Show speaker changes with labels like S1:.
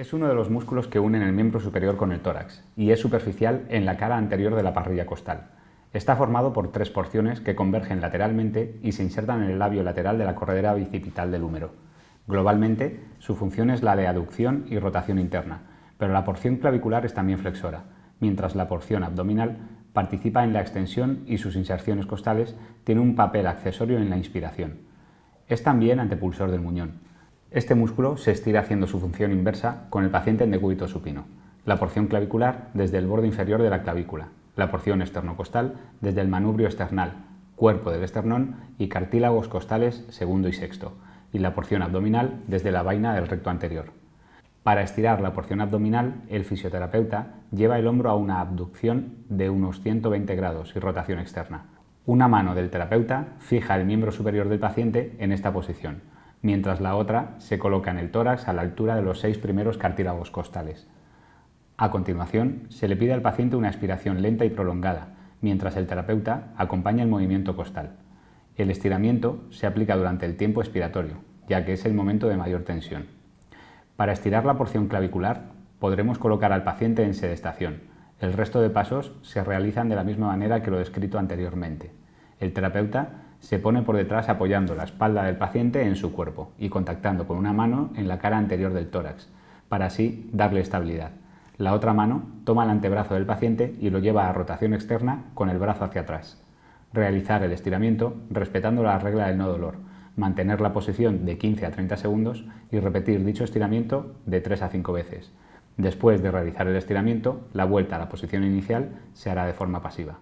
S1: Es uno de los músculos que unen el miembro superior con el tórax y es superficial en la cara
S2: anterior de la parrilla costal. Está formado por tres porciones que convergen lateralmente y se insertan en el labio lateral de la corredera bicipital del húmero. Globalmente, su función es la de aducción y rotación interna, pero la porción clavicular es también flexora, mientras la porción abdominal participa en la extensión y sus inserciones costales tienen un papel accesorio en la inspiración. Es también antepulsor del muñón este músculo se estira haciendo su función inversa con el paciente en decúbito supino, la porción clavicular desde el borde inferior de la clavícula, la porción esternocostal desde el manubrio esternal, cuerpo del esternón y cartílagos costales segundo y sexto, y la porción abdominal desde la vaina del recto anterior. Para estirar la porción abdominal, el fisioterapeuta lleva el hombro a una abducción de unos 120 grados y rotación externa. Una mano del terapeuta fija el miembro superior del paciente en esta posición, mientras la otra se coloca en el tórax a la altura de los seis primeros cartílagos costales. A continuación, se le pide al paciente una expiración lenta y prolongada, mientras el terapeuta acompaña el movimiento costal. El estiramiento se aplica durante el tiempo expiratorio, ya que es el momento de mayor tensión. Para estirar la porción clavicular, podremos colocar al paciente en sedestación. El resto de pasos se realizan de la misma manera que lo descrito anteriormente. El terapeuta se pone por detrás apoyando la espalda del paciente en su cuerpo y contactando con una mano en la cara anterior del tórax, para así darle estabilidad. La otra mano toma el antebrazo del paciente y lo lleva a rotación externa con el brazo hacia atrás. Realizar el estiramiento respetando la regla del no dolor, mantener la posición de 15 a 30 segundos y repetir dicho estiramiento de 3 a 5 veces. Después de realizar el estiramiento, la vuelta a la posición inicial se
S1: hará de forma pasiva.